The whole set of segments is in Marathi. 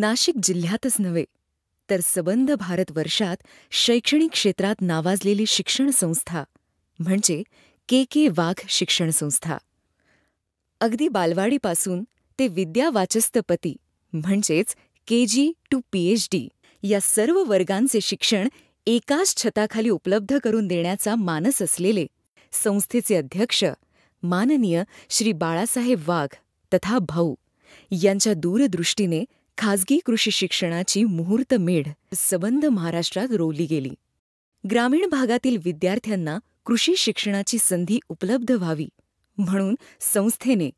नाशिक जिल्ह्यातच नव्हे तर सबंध वर्षात शैक्षणिक क्षेत्रात नावाजलेली शिक्षण संस्था म्हणजे के के वाघ शिक्षण संस्था अगदी बालवाडीपासून ते विद्या पती म्हणजेच के जी टू पीएचडी या सर्व वर्गांचे शिक्षण एकाच छताखाली उपलब्ध करून देण्याचा मानस असलेले संस्थेचे अध्यक्ष माननीय श्री बाळासाहेब वाघ तथा भाऊ यांच्या दूरदृष्टीने खाजगी कृषी शिक्षणाची मुहूर्तमेढ सबंद महाराष्ट्रात रोवली गेली ग्रामीण भागातील विद्यार्थ्यांना कृषी शिक्षणाची संधी उपलब्ध व्हावी म्हणून संस्थेने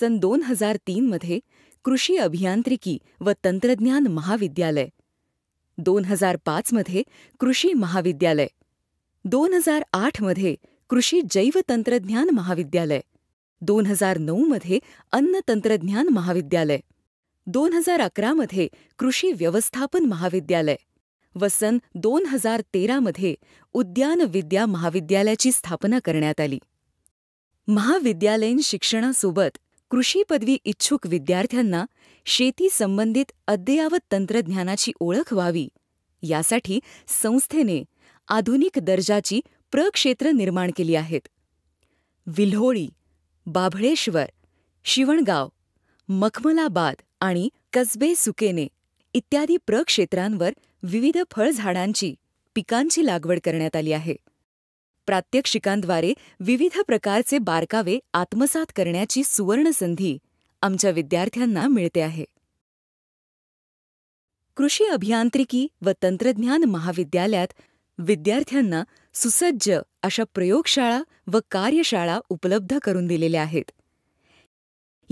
सन दोन हजार तीनमध्ये कृषी अभियांत्रिकी व तंत्रज्ञान महाविद्यालय दोन हजार पाचमध्ये कृषी महाविद्यालय दोन हजार आठमध्ये कृषी जैवतंत्रज्ञान महाविद्यालय दोन हजार मध्ये अन्न तंत्रज्ञान महाविद्यालय दोन हजार अकरामध्ये कृषी व्यवस्थापन महाविद्यालय व सन दोन हजार तेरामध्ये विद्या महाविद्यालयाची स्थापना करण्यात आली महाविद्यालयीन शिक्षणासोबत कृषी पदवी इच्छुक विद्यार्थ्यांना शेती संबंधित अद्ययावत तंत्रज्ञानाची ओळख व्हावी यासाठी संस्थेने आधुनिक दर्जाची प्रक्षेत्र निर्माण केली आहेत विल्होळी बाभळेश्वर शिवणगाव मखमलाबाद आणि कसबे सुकेने इत्यादी प्रक्षेत्रांवर विविध फळझाडांची पिकांची लागवड करण्यात आली आहे प्रात्यक्षिकांद्वारे विविध प्रकारचे बारकावे आत्मसात करण्याची सुवर्णसंधी आमच्या विद्यार्थ्यांना मिळते आहे कृषी अभियांत्रिकी व तंत्रज्ञान महाविद्यालयात विद्यार्थ्यांना सुसज्ज अशा प्रयोगशाळा व कार्यशाळा उपलब्ध करून दिलेल्या आहेत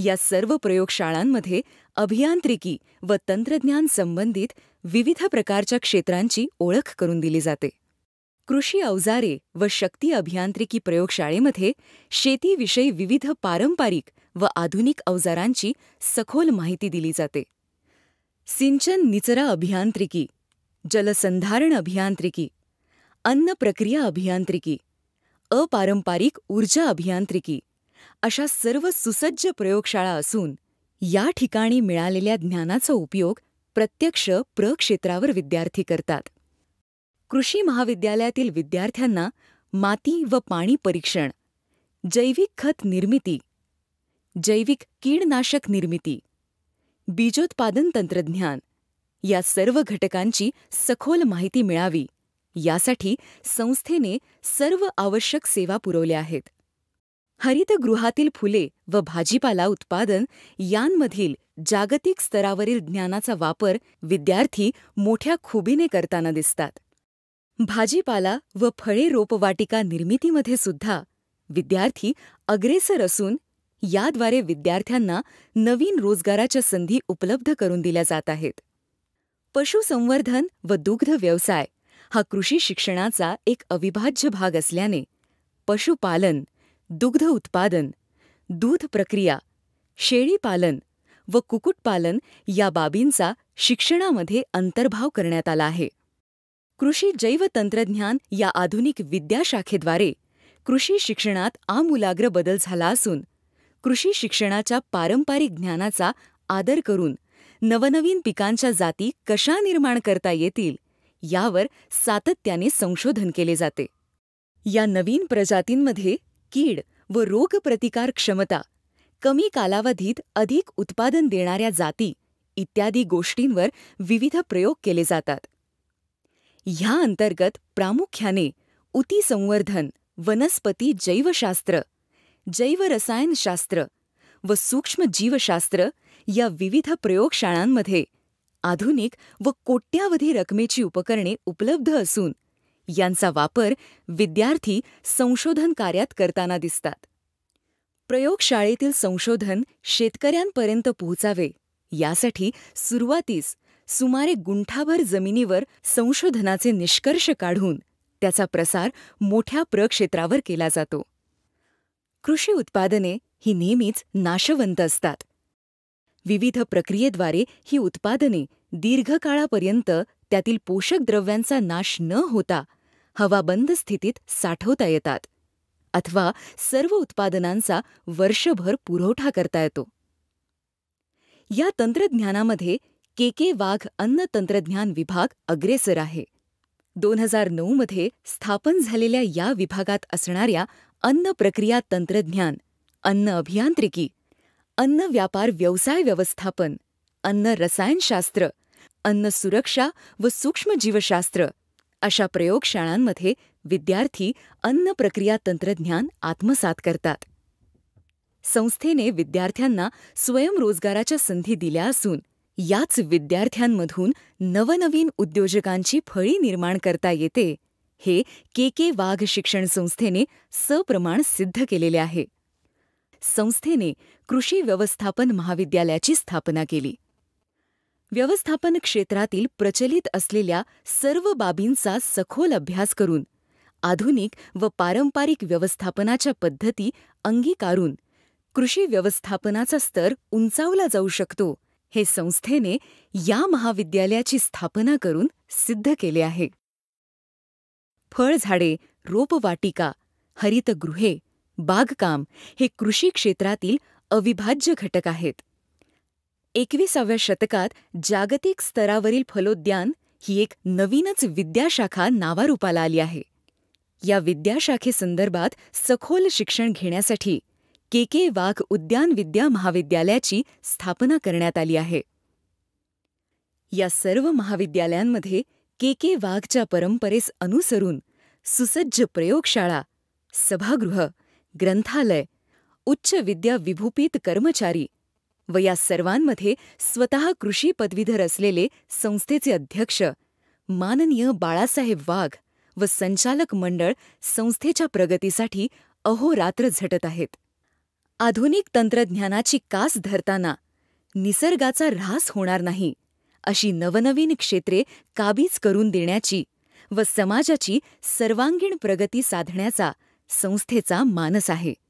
या सर्व प्रयोगशाळांमध्ये अभियांत्रिकी व तंत्रज्ञान संबंधित विविध प्रकारच्या क्षेत्रांची ओळख करून दिली जाते कृषी अवजारे व शक्ती अभियांत्रिकी प्रयोगशाळेमध्ये शेतीविषयी विविध पारंपरिक व आधुनिक अवजारांची सखोल माहिती दिली जाते सिंचन निचरा अभियांत्रिकी जलसंधारण अभियांत्रिकी अन्न प्रक्रिया अभियांत्रिकी अपारंपारिक ऊर्जा अभियांत्रिकी अशा सर्व सुसज्ज प्रयोगशाळा असून या ठिकाणी मिळालेल्या ज्ञानाचा उपयोग प्रत्यक्ष प्रक्षेत्रावर विद्यार्थी करतात कृषी महाविद्यालयातील विद्यार्थ्यांना माती व पाणी परीक्षण जैविक खत निर्मिती जैविक कीडनाशक निर्मिती बीजोत्पादन तंत्रज्ञान या सर्व घटकांची सखोल माहिती मिळावी यासाठी संस्थेने सर्व आवश्यक सेवा पुरवल्या आहेत हरितगृहातील फुले व भाजीपाला उत्पादन यांमधील जागतिक स्तरावरील ज्ञानाचा वापर विद्यार्थी मोठ्या खुबीने करताना दिसतात भाजीपाला व फळे रोपवाटिका निर्मितीमध्ये सुद्धा विद्यार्थी अग्रेसर असून याद्वारे विद्यार्थ्यांना नवीन रोजगाराच्या संधी उपलब्ध करून दिल्या जात आहेत पशुसंवर्धन व दुग्ध व्यवसाय हा कृषी शिक्षणाचा एक अविभाज्य भाग असल्याने पशुपालन दुग्ध उत्पादन दूध प्रक्रिया शेळीपालन व कुक्कुटपालन या बाबींचा शिक्षणामध्ये अंतर्भाव करण्यात आला आहे कृषी जैवतंत्रज्ञान या आधुनिक विद्याशाखेद्वारे कृषी शिक्षणात आमूलाग्र बदल झाला असून कृषी शिक्षणाच्या पारंपरिक ज्ञानाचा आदर करून नवनवीन पिकांच्या जाती कशा निर्माण करता येतील यावर सातत्याने संशोधन केले जाते या नवीन प्रजातींमध्ये कीड व रोगप्रतिकार क्षमता कमी कालावधीत अधिक उत्पादन देणाऱ्या जाती इत्यादी गोष्टींवर विविध प्रयोग केले जातात ह्या अंतर्गत प्रामुख्याने उतीसंवर्धन वनस्पती जैवशास्त्र जैवरसायनशास्त्र व सूक्ष्मजीवशास्त्र या विविध प्रयोगशाळांमध्ये आधुनिक व कोट्यावधी रकमेची उपकरणे उपलब्ध असून यांचा वापर विद्यार्थी संशोधन कार्यात करताना दिसतात प्रयोगशाळेतील संशोधन शेतकऱ्यांपर्यंत पोहोचावे यासाठी सुरुवातीस सुमारे गुंठाभर जमिनीवर संशोधनाचे निष्कर्ष काढून त्याचा प्रसार मोठ्या प्रक्षेत्रावर केला जातो कृषी उत्पादने ही नेहमीच नाशवंत असतात विविध प्रक्रियेद्वारे ही उत्पादने दीर्घकाळापर्यंत त्यातील पोषक द्रव्यांचा नाश न होता हवाबंद स्थितीत साठवता येतात अथवा सर्व उत्पादनांचा वर्षभर पुरवठा करता येतो या तंत्रज्ञानामध्ये के के वाघ अन्न तंत्रज्ञान विभाग अग्रेसर आहे दोन हजार नऊमध्ये स्थापन झालेल्या या विभागात असणाऱ्या अन्न प्रक्रिया तंत्रज्ञान अन्न अभियांत्रिकी अन्न व्यापार व्यवसाय व्यवस्थापन अन्न रसायनशास्त्र अन्न सुरक्षा व सूक्ष्मजीवशास्त्र अशा प्रयोगशाळांमध्ये विद्यार्थी अन्न प्रक्रिया तंत्रज्ञान आत्मसात करतात संस्थेने विद्यार्थ्यांना स्वयंरोजगाराच्या संधी दिल्या असून याच विद्यार्थ्यांमधून नवनवीन उद्योजकांची फळी निर्माण करता येते हे के के वाघ शिक्षण संस्थेने सप्रमाण सिद्ध केलेले आहे संस्थेने कृषी व्यवस्थापन महाविद्यालयाची स्थापना केली व्यवस्थापन क्षेत्रातील प्रचलित असलेल्या सर्व बाबींचा सखोल अभ्यास करून आधुनिक व पारंपरिक व्यवस्थापनाच्या पद्धती अंगीकारून कृषी व्यवस्थापनाचा स्तर उंचावला जाऊ शकतो हे संस्थेने या महाविद्यालयाची स्थापना करून सिद्ध केले आहे फळझाडे रोपवाटिका हरितगृहे बागकाम हे कृषी क्षेत्रातील अविभाज्य घटक आहेत एकविसाव्या शतकात जागतिक स्तरावरील फलोद्यान ही एक नवीनच विद्याशाखा नावारूपाला आली आहे या विद्याशाखेसंदर्भात सखोल शिक्षण घेण्यासाठी के के वाघ उद्यान विद्या महाविद्यालयाची स्थापना करण्यात आली आहे या सर्व महाविद्यालयांमध्ये के के वाघच्या परंपरेस अनुसरून सुसज्ज प्रयोगशाळा सभागृह ग्रंथालय उच्च विद्या विभूपित कर्मचारी व या सर्वांमध्ये स्वतः कृषी पदवीधर असलेले संस्थेचे अध्यक्ष माननीय बाळासाहेब वाघ व संचालक मंडळ संस्थेच्या प्रगतीसाठी अहोरात्र झटत आहेत आधुनिक तंत्रज्ञानाची कास धरताना निसर्गाचा ऱ्हास होणार नाही अशी नवनवीन क्षेत्रे काबीज करून देण्याची व समाजाची सर्वांगीण प्रगती साधण्याचा संस्थेचा मानस आहे